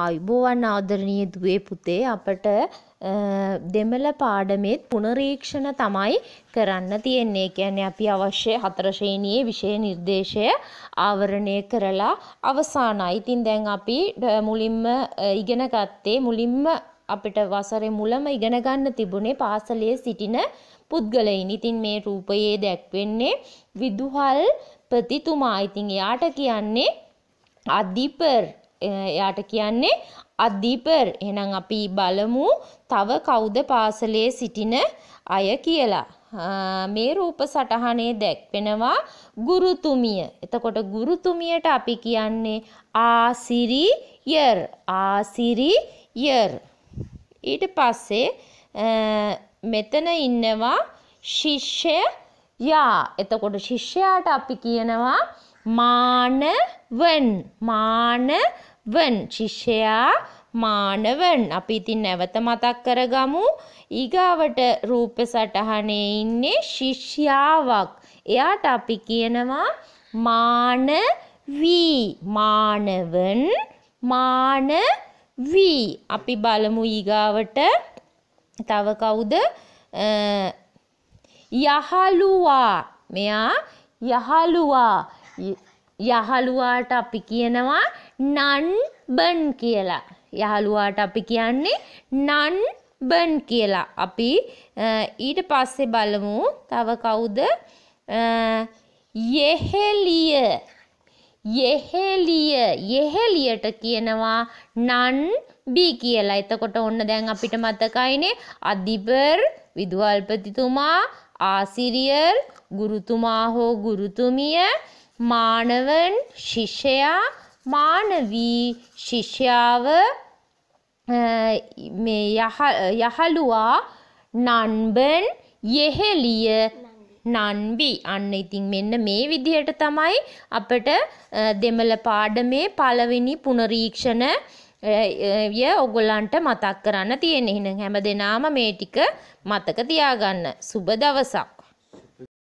ආයුබෝවන් ආදරණීය දුවේ පුතේ අපට දෙමළ පාඩමේත් පුනරීක්ෂණ තමයි කරන්න තියෙන්නේ. කියන්නේ අපි අවශ්‍ය හතර ශ්‍රේණියේ විෂය නිර්දේශය ආවරණය කරලා අවසానයි. ඉතින් දැන් අපි මුලින්ම ඉගෙන ගත්තේ මුලින්ම අපිට වසරේ මුලම ඉගෙන ගන්න තිබුණේ පාසලේ සිටින පුද්ගලයින්. ඉතින් මේ රූපයේ දැක්වෙන්නේ විදුහල් ප්‍රතිතුමා. ඉතින් එයාට කියන්නේ අධිපර් එයාට කියන්නේ අදීපර් එහෙනම් අපි බලමු තව කවුද පාසලේ සිටින අය කියලා. මේ රූප සටහනේ දැක්වෙනවා ගුරුතුමිය. එතකොට ගුරුතුමියට අපි කියන්නේ ආසිරියර් ආසිරියර්. ඊට පස්සේ මෙතන ඉන්නවා ශිෂ්‍යයා. එතකොට ශිෂ්‍යයාට අපි කියනවා මානවන් මානවන් වන් ශිෂ්‍යයා මානවන් අපි ඉතින් නැවත මතක් කරගමු ඊගාවට රූප සටහනේ ඉන්නේ ශිෂ්‍යාවක් එයාට අපි කියනවා මානවී මානවන් මානවී අපි බලමු ඊගාවට තව කවුද යහලුවා මෙයා යහලුවා යහලුවාට අපි කියනවා නන්බන් කියලා යහළුවාට අපි කියන්නේ නන්බන් කියලා අපි ඊට පස්සේ බලමු තව කවුද යෙහෙලිය යෙහෙලිය යෙහෙලියට කියනවා නන්බි කියලා එතකොට ඔන්න දැන් අපිට මතකයිනේ අධිපර් විදුහල්පතිතුමා ආසිරියර් ගුරුතුමා හෝ ගුරුතුමිය මානවන් ශිෂ්‍යයා මානවී ශිෂ්‍යාව යහළුවා නන්බන් යෙහෙලිය නන්බි අන්න ඉතින් මෙන්න මේ විදිහට තමයි අපට දෙමළ පාඩමේ පළවෙනි පුනරීක්ෂණ ය ඔගොල්ලන්ට මතක් කරන්න තියෙන හිනම් හැම දෙනාම මේ ටික මතක තියාගන්න සුබ දවසක්